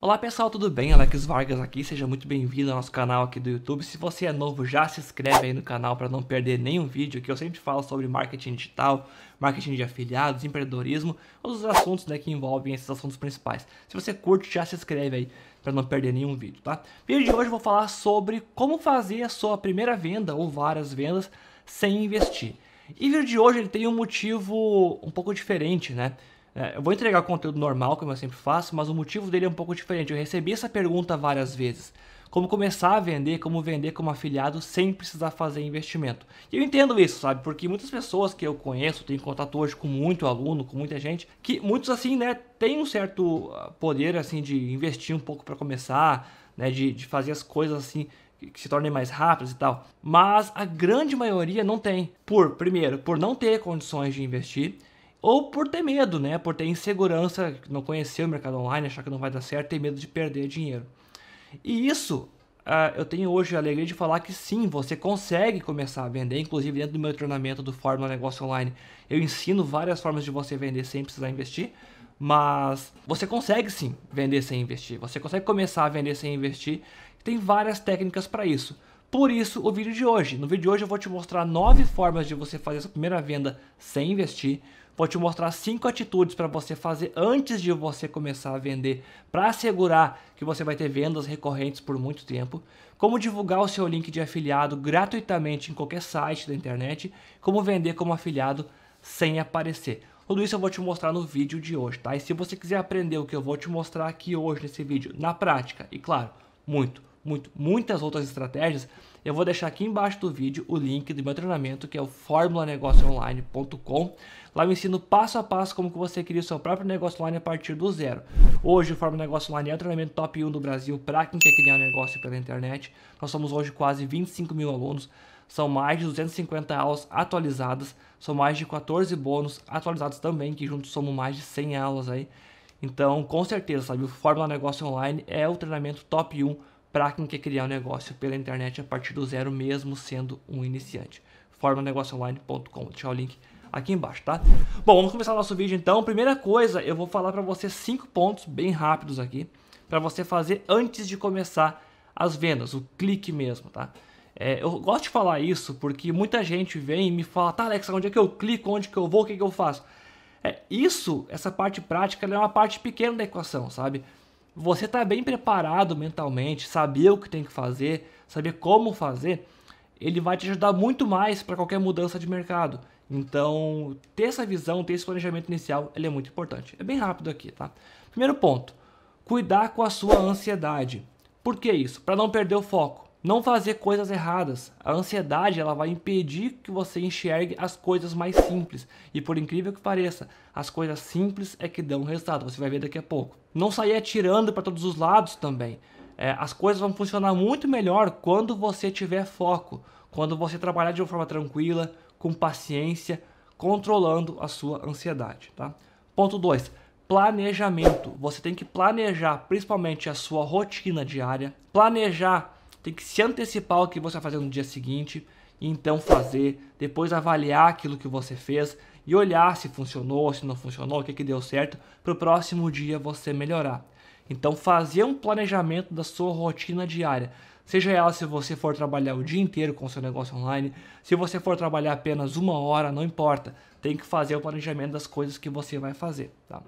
Olá pessoal, tudo bem? Alex Vargas aqui, seja muito bem-vindo ao nosso canal aqui do YouTube. Se você é novo, já se inscreve aí no canal para não perder nenhum vídeo que eu sempre falo sobre marketing digital, marketing de afiliados, empreendedorismo, todos os assuntos né, que envolvem esses assuntos principais. Se você curte, já se inscreve aí para não perder nenhum vídeo, tá? Vídeo de hoje eu vou falar sobre como fazer a sua primeira venda ou várias vendas sem investir. E o vídeo de hoje ele tem um motivo um pouco diferente, né? É, eu vou entregar conteúdo normal, como eu sempre faço, mas o motivo dele é um pouco diferente. Eu recebi essa pergunta várias vezes. Como começar a vender, como vender como afiliado sem precisar fazer investimento. E eu entendo isso, sabe? Porque muitas pessoas que eu conheço, tenho contato hoje com muito aluno, com muita gente, que muitos assim, né, tem um certo ah, poder assim de investir um pouco para começar, né, de, de fazer as coisas assim que se tornem mais rápidas e tal. Mas a grande maioria não tem. Por, primeiro, por não ter condições de investir ou por ter medo, né? Por ter insegurança, não conhecer o mercado online, achar que não vai dar certo, ter medo de perder dinheiro. E isso, uh, eu tenho hoje a alegria de falar que sim, você consegue começar a vender, inclusive dentro do meu treinamento do Fórmula Negócio Online, eu ensino várias formas de você vender sem precisar investir. Mas você consegue sim vender sem investir. Você consegue começar a vender sem investir. Tem várias técnicas para isso. Por isso, o vídeo de hoje. No vídeo de hoje, eu vou te mostrar nove formas de você fazer essa primeira venda sem investir pode te mostrar cinco atitudes para você fazer antes de você começar a vender, para assegurar que você vai ter vendas recorrentes por muito tempo, como divulgar o seu link de afiliado gratuitamente em qualquer site da internet, como vender como afiliado sem aparecer. Tudo isso eu vou te mostrar no vídeo de hoje, tá? E se você quiser aprender o que eu vou te mostrar aqui hoje nesse vídeo, na prática, e claro, muito, muito, muitas outras estratégias, eu vou deixar aqui embaixo do vídeo o link do meu treinamento, que é o formula negócio online.com Lá eu ensino passo a passo como que você cria o seu próprio negócio online a partir do zero. Hoje o Forma Negócio Online é o treinamento top 1 do Brasil para quem quer criar um negócio pela internet. Nós somos hoje quase 25 mil alunos. São mais de 250 aulas atualizadas, são mais de 14 bônus atualizados também, que juntos somam mais de 100 aulas aí. Então, com certeza, sabe, o Fórmula Negócio Online é o treinamento top 1 para quem quer criar um negócio pela internet a partir do zero, mesmo sendo um iniciante. Formanegocioonline.com. o link aqui embaixo, tá? Bom, vamos começar nosso vídeo então. Primeira coisa, eu vou falar para você cinco pontos bem rápidos aqui para você fazer antes de começar as vendas, o clique mesmo, tá? É, eu gosto de falar isso porque muita gente vem e me fala, tá Alex, onde é que eu clico, onde que eu vou, o que, que eu faço? É, isso, essa parte prática, é uma parte pequena da equação, sabe? Você está bem preparado mentalmente, saber o que tem que fazer, saber como fazer, ele vai te ajudar muito mais para qualquer mudança de mercado. Então, ter essa visão, ter esse planejamento inicial, ele é muito importante. É bem rápido aqui, tá? Primeiro ponto, cuidar com a sua ansiedade. Por que isso? Para não perder o foco, não fazer coisas erradas. A ansiedade, ela vai impedir que você enxergue as coisas mais simples. E por incrível que pareça, as coisas simples é que dão resultado, você vai ver daqui a pouco. Não sair atirando para todos os lados também. É, as coisas vão funcionar muito melhor quando você tiver foco, quando você trabalhar de uma forma tranquila, com paciência, controlando a sua ansiedade, tá? Ponto 2. Planejamento. Você tem que planejar principalmente a sua rotina diária. Planejar, tem que se antecipar o que você vai fazer no dia seguinte e então fazer, depois avaliar aquilo que você fez e olhar se funcionou, se não funcionou, o que, que deu certo, para o próximo dia você melhorar. Então, fazer um planejamento da sua rotina diária. Seja ela se você for trabalhar o dia inteiro com seu negócio online, se você for trabalhar apenas uma hora, não importa. Tem que fazer o planejamento das coisas que você vai fazer. Tá?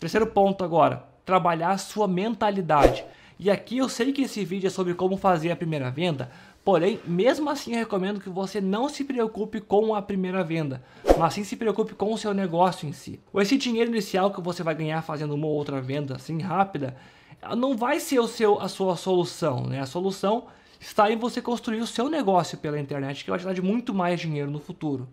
Terceiro ponto agora, trabalhar a sua mentalidade. E aqui eu sei que esse vídeo é sobre como fazer a primeira venda, porém, mesmo assim eu recomendo que você não se preocupe com a primeira venda, mas sim se preocupe com o seu negócio em si. Ou esse dinheiro inicial que você vai ganhar fazendo uma ou outra venda assim rápida, não vai ser o seu, a sua solução, né? A solução está em você construir o seu negócio pela internet, que vai te dar de muito mais dinheiro no futuro.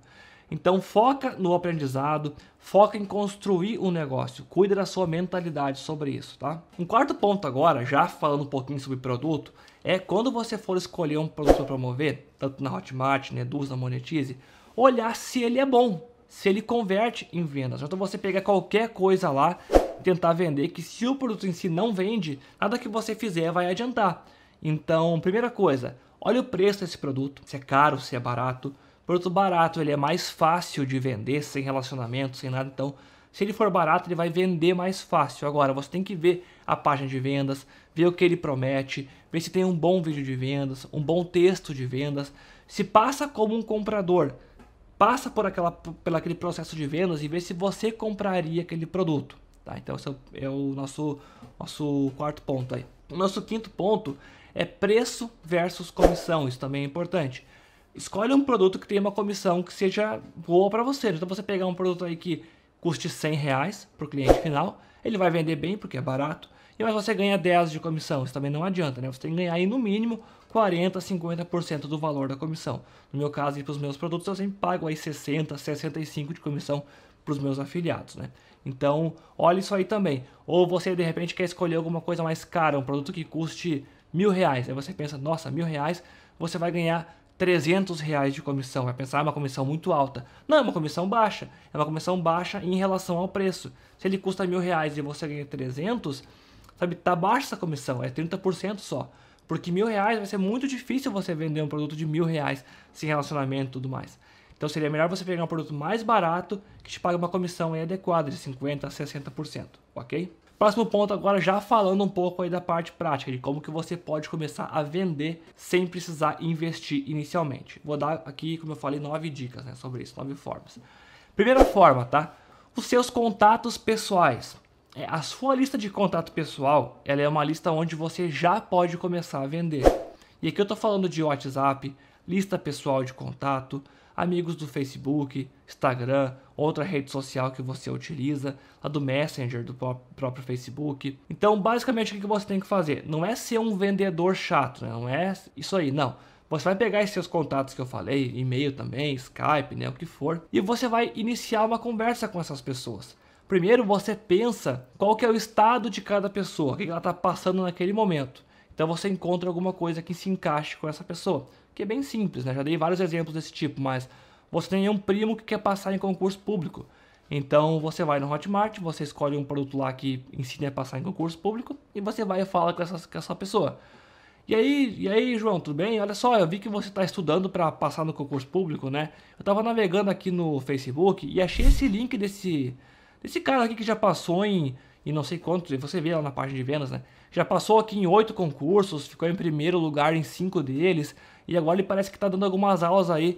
Então foca no aprendizado, foca em construir o um negócio, cuida da sua mentalidade sobre isso, tá? Um quarto ponto agora, já falando um pouquinho sobre produto, é quando você for escolher um produto para promover, tanto na Hotmart, na Eduz, na Monetize, olhar se ele é bom, se ele converte em vendas. Então você pegar qualquer coisa lá tentar vender, que se o produto em si não vende, nada que você fizer vai adiantar. Então, primeira coisa, olha o preço desse produto, se é caro, se é barato. O produto barato, ele é mais fácil de vender, sem relacionamento, sem nada, então se ele for barato, ele vai vender mais fácil. Agora, você tem que ver a página de vendas, ver o que ele promete, ver se tem um bom vídeo de vendas, um bom texto de vendas. Se passa como um comprador, passa por, aquela, por aquele processo de vendas e vê se você compraria aquele produto. Tá? Então esse é, é o nosso, nosso quarto ponto aí. O nosso quinto ponto é preço versus comissão, isso também é importante. Escolhe um produto que tenha uma comissão que seja boa para você. Então você pegar um produto aí que custe 100 reais para o cliente final, ele vai vender bem porque é barato, e mas você ganha 10 de comissão, isso também não adianta, né? Você tem que ganhar aí no mínimo 40%, 50% do valor da comissão. No meu caso, para os meus produtos, eu sempre pago aí 60, 65% de comissão para os meus afiliados, né? Então, olha isso aí também. Ou você de repente quer escolher alguma coisa mais cara, um produto que custe mil reais. Aí você pensa, nossa, mil reais, você vai ganhar 300 reais de comissão. Vai pensar, ah, é uma comissão muito alta. Não, é uma comissão baixa. É uma comissão baixa em relação ao preço. Se ele custa mil reais e você ganha 300, sabe, tá baixa essa comissão, é 30% só. Porque mil reais vai ser muito difícil você vender um produto de mil reais sem relacionamento e tudo mais. Então seria melhor você pegar um produto mais barato que te paga uma comissão adequada de 50 a 60%, ok? Próximo ponto agora já falando um pouco aí da parte prática de como que você pode começar a vender sem precisar investir inicialmente. Vou dar aqui, como eu falei, nove dicas né, sobre isso, nove formas. Primeira forma, tá? Os seus contatos pessoais. É, a sua lista de contato pessoal, ela é uma lista onde você já pode começar a vender. E aqui eu estou falando de WhatsApp, lista pessoal de contato, amigos do Facebook, Instagram, outra rede social que você utiliza, a do Messenger do próprio Facebook. Então, basicamente, o que você tem que fazer? Não é ser um vendedor chato, né? não é isso aí, não. Você vai pegar esses seus contatos que eu falei, e-mail também, Skype, né, o que for, e você vai iniciar uma conversa com essas pessoas. Primeiro você pensa qual que é o estado de cada pessoa, o que ela está passando naquele momento. Então você encontra alguma coisa que se encaixe com essa pessoa que é bem simples, né? Já dei vários exemplos desse tipo, mas você tem um primo que quer passar em concurso público. Então você vai no Hotmart, você escolhe um produto lá que ensina a passar em concurso público e você vai e fala com essa, com essa pessoa. E aí, e aí, João, tudo bem? Olha só, eu vi que você está estudando para passar no concurso público, né? Eu estava navegando aqui no Facebook e achei esse link desse, desse cara aqui que já passou em, em não sei quanto, você vê lá na página de vendas, né? já passou aqui em oito concursos, ficou em primeiro lugar em cinco deles, e agora ele parece que está dando algumas aulas aí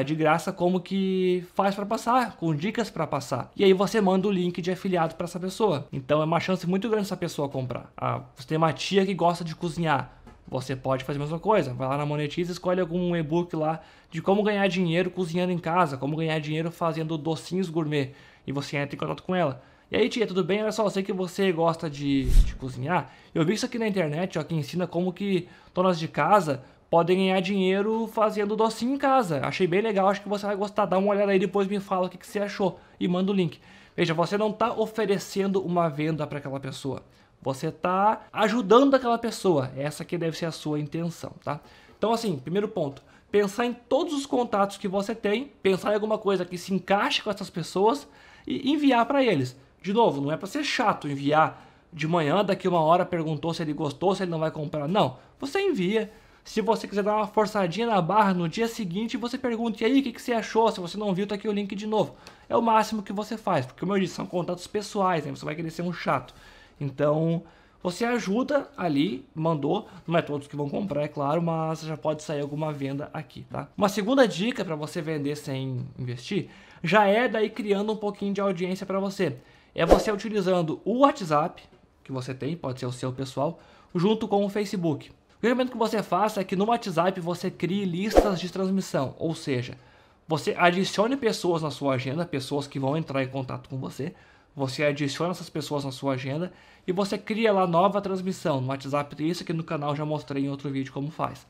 uh, de graça como que faz para passar, com dicas para passar. E aí você manda o link de afiliado para essa pessoa. Então é uma chance muito grande essa pessoa comprar. Ah, você tem uma tia que gosta de cozinhar, você pode fazer a mesma coisa. Vai lá na Monetiza, escolhe algum e-book lá de como ganhar dinheiro cozinhando em casa, como ganhar dinheiro fazendo docinhos gourmet e você entra em contato com ela. E aí, tia, tudo bem? Olha só, eu sei que você gosta de, de cozinhar. Eu vi isso aqui na internet, ó, que ensina como que donas de casa podem ganhar dinheiro fazendo docinho em casa. Achei bem legal, acho que você vai gostar. Dá uma olhada aí, depois me fala o que, que você achou e manda o link. Veja, você não está oferecendo uma venda para aquela pessoa. Você está ajudando aquela pessoa. Essa que deve ser a sua intenção, tá? Então, assim, primeiro ponto. Pensar em todos os contatos que você tem, pensar em alguma coisa que se encaixe com essas pessoas e enviar para eles. De novo, não é para ser chato enviar de manhã, daqui uma hora perguntou se ele gostou, se ele não vai comprar. Não, você envia. Se você quiser dar uma forçadinha na barra no dia seguinte, você pergunta, e aí, o que, que, você achou? Se você não viu, tá aqui o link de novo. É o máximo que você faz, porque como eu disse, são contatos pessoais, né? Você vai querer ser um chato. Então, você ajuda ali, mandou, não é todos que vão comprar, é claro, mas já pode sair alguma venda aqui, tá? Uma segunda dica para você vender sem investir, já é daí criando um pouquinho de audiência para você é você utilizando o WhatsApp que você tem, pode ser o seu pessoal, junto com o Facebook. O recomendo que você faça é que no WhatsApp você crie listas de transmissão, ou seja, você adicione pessoas na sua agenda, pessoas que vão entrar em contato com você. Você adiciona essas pessoas na sua agenda e você cria lá nova transmissão no WhatsApp. Tem isso aqui no canal já mostrei em outro vídeo como faz.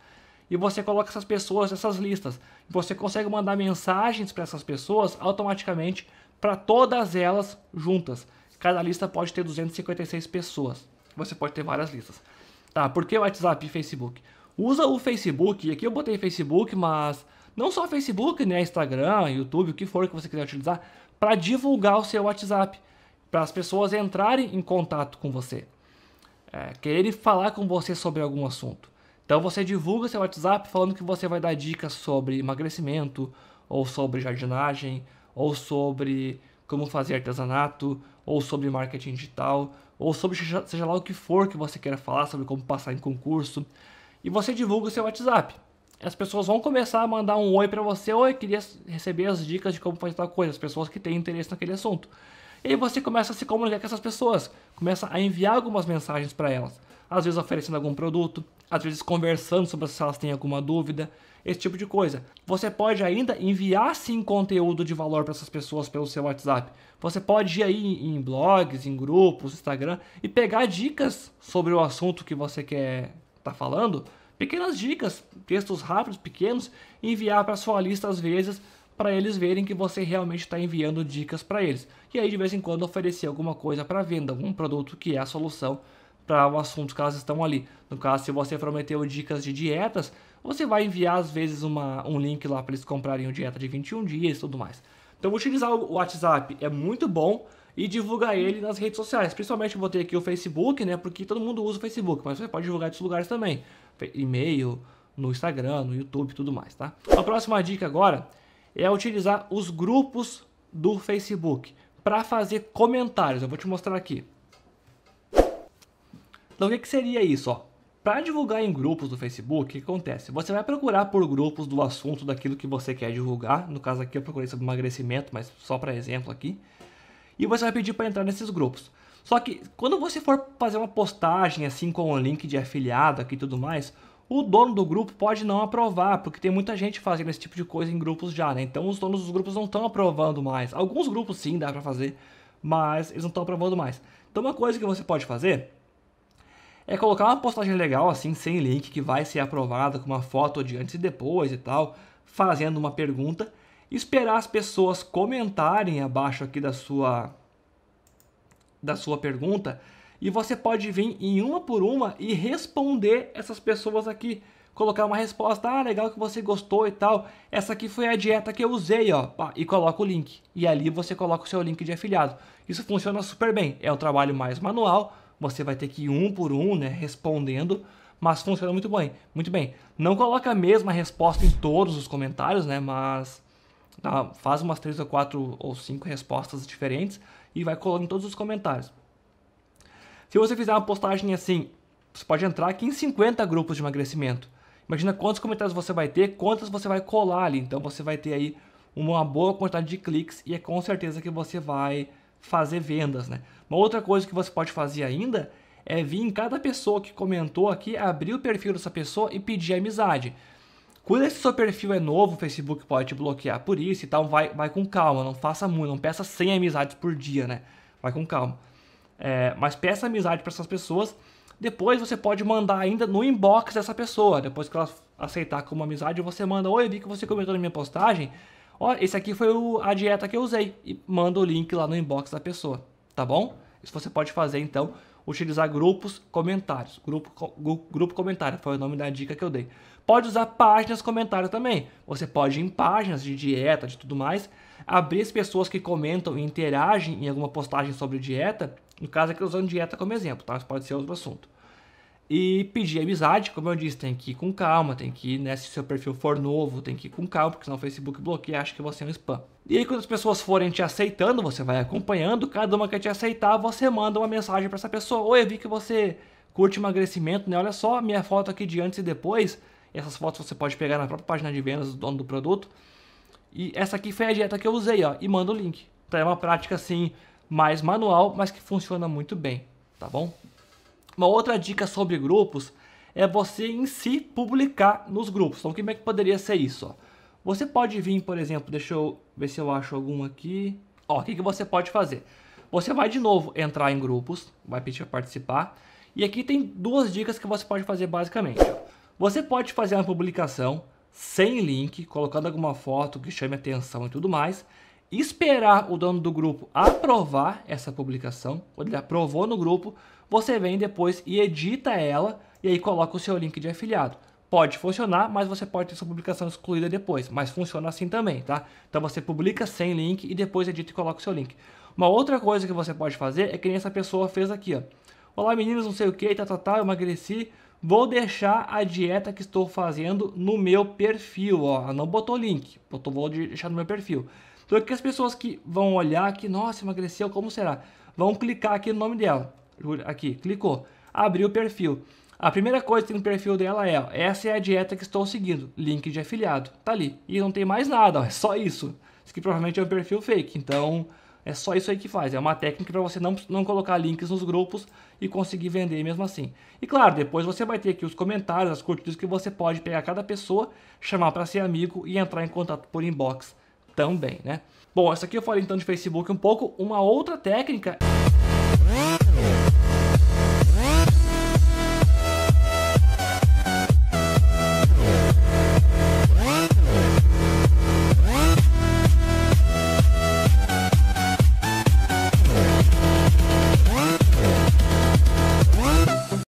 E você coloca essas pessoas nessas listas. Você consegue mandar mensagens para essas pessoas automaticamente para todas elas juntas. Cada lista pode ter 256 pessoas. Você pode ter várias listas. Tá, por que WhatsApp e Facebook? Usa o Facebook, e aqui eu botei Facebook, mas não só Facebook, né, Instagram, YouTube, o que for que você quiser utilizar, para divulgar o seu WhatsApp, para as pessoas entrarem em contato com você, é, quererem falar com você sobre algum assunto. Então você divulga seu WhatsApp falando que você vai dar dicas sobre emagrecimento, ou sobre jardinagem, ou sobre como fazer artesanato, ou sobre marketing digital, ou sobre seja lá o que for que você queira falar, sobre como passar em concurso, e você divulga o seu WhatsApp. As pessoas vão começar a mandar um oi para você, oi, queria receber as dicas de como fazer tal coisa, as pessoas que têm interesse naquele assunto. E aí você começa a se comunicar com essas pessoas, começa a enviar algumas mensagens para elas, às vezes oferecendo algum produto, às vezes conversando sobre se elas têm alguma dúvida, esse tipo de coisa. Você pode ainda enviar sim conteúdo de valor para essas pessoas pelo seu WhatsApp. Você pode ir aí em blogs, em grupos, Instagram e pegar dicas sobre o assunto que você quer estar tá falando, pequenas dicas, textos rápidos, pequenos, e enviar para sua lista às vezes para eles verem que você realmente está enviando dicas para eles. E aí de vez em quando oferecer alguma coisa para venda, algum produto que é a solução para o assunto que elas estão ali. No caso, se você prometeu dicas de dietas, você vai enviar às vezes uma, um link lá para eles comprarem uma dieta de 21 dias e tudo mais. Então utilizar o WhatsApp é muito bom e divulgar ele nas redes sociais. Principalmente eu botei aqui o Facebook, né? Porque todo mundo usa o Facebook, mas você pode divulgar em outros lugares também. E-mail, no Instagram, no YouTube e tudo mais, tá? A próxima dica agora é utilizar os grupos do Facebook para fazer comentários. Eu vou te mostrar aqui. Então o que, que seria isso? Ó? Para divulgar em grupos do Facebook, o que acontece? Você vai procurar por grupos do assunto daquilo que você quer divulgar. No caso aqui eu procurei sobre emagrecimento, mas só para exemplo aqui. E você vai pedir para entrar nesses grupos. Só que quando você for fazer uma postagem assim com um link de afiliado aqui e tudo mais, o dono do grupo pode não aprovar, porque tem muita gente fazendo esse tipo de coisa em grupos já, né? Então os donos dos grupos não estão aprovando mais. Alguns grupos sim dá para fazer, mas eles não estão aprovando mais. Então uma coisa que você pode fazer é colocar uma postagem legal assim, sem link, que vai ser aprovada com uma foto de antes e depois e tal, fazendo uma pergunta, esperar as pessoas comentarem abaixo aqui da sua da sua pergunta e você pode vir em uma por uma e responder essas pessoas aqui, colocar uma resposta, ah, legal que você gostou e tal. Essa aqui foi a dieta que eu usei, ó, e coloca o link. E ali você coloca o seu link de afiliado. Isso funciona super bem. É um trabalho mais manual, você vai ter que ir um por um, né, respondendo, mas funciona muito bem. Muito bem. Não coloca a mesma resposta em todos os comentários, né, mas ah, faz umas três ou quatro ou cinco respostas diferentes e vai colando em todos os comentários. Se você fizer uma postagem assim, você pode entrar aqui em 50 grupos de emagrecimento. Imagina quantos comentários você vai ter, quantas você vai colar ali. Então você vai ter aí uma boa quantidade de cliques e é com certeza que você vai fazer vendas, né? Uma outra coisa que você pode fazer ainda é vir em cada pessoa que comentou aqui, abrir o perfil dessa pessoa e pedir amizade. Quando esse seu perfil é novo, o Facebook pode te bloquear por isso e tal, vai, vai com calma, não faça muito, não peça 100 amizades por dia, né? Vai com calma. É, mas peça amizade para essas pessoas. Depois você pode mandar ainda no inbox dessa pessoa. Depois que ela aceitar como amizade, você manda: Oi, vi que você comentou na minha postagem ó, esse aqui foi o, a dieta que eu usei e manda o link lá no inbox da pessoa, tá bom? Isso você pode fazer então, utilizar grupos comentários, grupo, grupo comentário, foi o nome da dica que eu dei. Pode usar páginas comentário também. Você pode ir em páginas de dieta, de tudo mais, abrir as pessoas que comentam e interagem em alguma postagem sobre dieta, no caso aqui é usando dieta como exemplo, tá? pode ser outro assunto e pedir amizade. Como eu disse, tem que ir com calma, tem que ir, né, se seu perfil for novo, tem que ir com calma, porque senão o Facebook bloqueia e acha que você é um spam. E aí, quando as pessoas forem te aceitando, você vai acompanhando, cada uma que te aceitar, você manda uma mensagem para essa pessoa: Oi, eu vi que você curte emagrecimento, né? Olha só minha foto aqui de antes e depois. Essas fotos você pode pegar na própria página de vendas do dono do produto. E essa aqui foi a dieta que eu usei, ó, e manda o link. Então é uma prática assim mais manual, mas que funciona muito bem, tá bom? Uma outra dica sobre grupos é você em si publicar nos grupos. Então, como é que poderia ser isso? Você pode vir, por exemplo, deixa eu ver se eu acho algum aqui. Ó, o que, que você pode fazer? Você vai de novo entrar em grupos, vai pedir a participar. E aqui tem duas dicas que você pode fazer basicamente. Você pode fazer uma publicação sem link, colocando alguma foto que chame atenção e tudo mais esperar o dono do grupo aprovar essa publicação, quando ele aprovou no grupo, você vem depois e edita ela e aí coloca o seu link de afiliado. Pode funcionar, mas você pode ter sua publicação excluída depois, mas funciona assim também, tá? Então você publica sem link e depois edita e coloca o seu link. Uma outra coisa que você pode fazer é que nem essa pessoa fez aqui, ó. Olá meninos, não sei o que, tá, tá, tá, eu emagreci, vou deixar a dieta que estou fazendo no meu perfil, ó. Ela não botou link, botou, vou deixar no meu perfil. Então que as pessoas que vão olhar aqui, nossa, emagreceu, como será? Vão clicar aqui no nome dela. Aqui, clicou. Abriu o perfil. A primeira coisa que tem no perfil dela é, ó, essa é a dieta que estou seguindo, link de afiliado, tá ali. E não tem mais nada, ó, é só isso. Isso que provavelmente é um perfil fake, então é só isso aí que faz. É uma técnica para você não, não colocar links nos grupos e conseguir vender mesmo assim. E claro, depois você vai ter aqui os comentários, as curtidas que você pode pegar cada pessoa, chamar para ser amigo e entrar em contato por inbox também, né? Bom, essa aqui eu falei então de Facebook um pouco. Uma outra técnica.